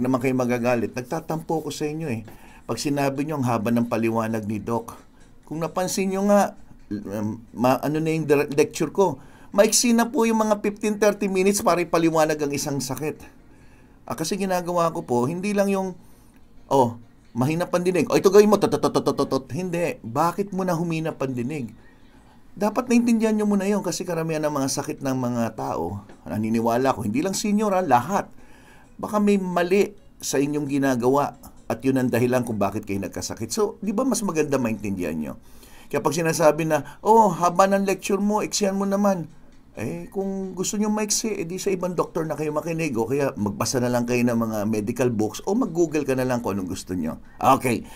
naman kayo magagalit. Nagtatampo ko sa inyo eh. Pag sinabi niyo ang haba ng paliwanag ni Doc, kung napansin niyo nga, um, ma, ano na yung lecture ko, maiksi na po yung mga 15-30 minutes para ipaliwanag ang isang sakit. Ah, kasi ginagawa ko po, hindi lang yung, oh, mahina pandinig. O, oh, ito gawin mo, totototototot. Hindi. Bakit mo na humina pandinig? Dapat naintindihan nyo muna yon kasi karamihan ng mga sakit ng mga tao, naniniwala ko, hindi lang senior, ha, ah, lahat baka may mali sa inyong ginagawa at yun ang dahilan kung bakit kayo nagkasakit. So, di ba mas maganda maintindihan nyo? Kaya pag sinasabi na, oh, haba ng lecture mo, eksiyan mo naman. Eh, kung gusto nyo maiksi, edi eh, sa ibang doktor na kayo makinig o kaya magbasa na lang kayo ng mga medical books o mag-google ka na lang kung anong gusto nyo. Okay.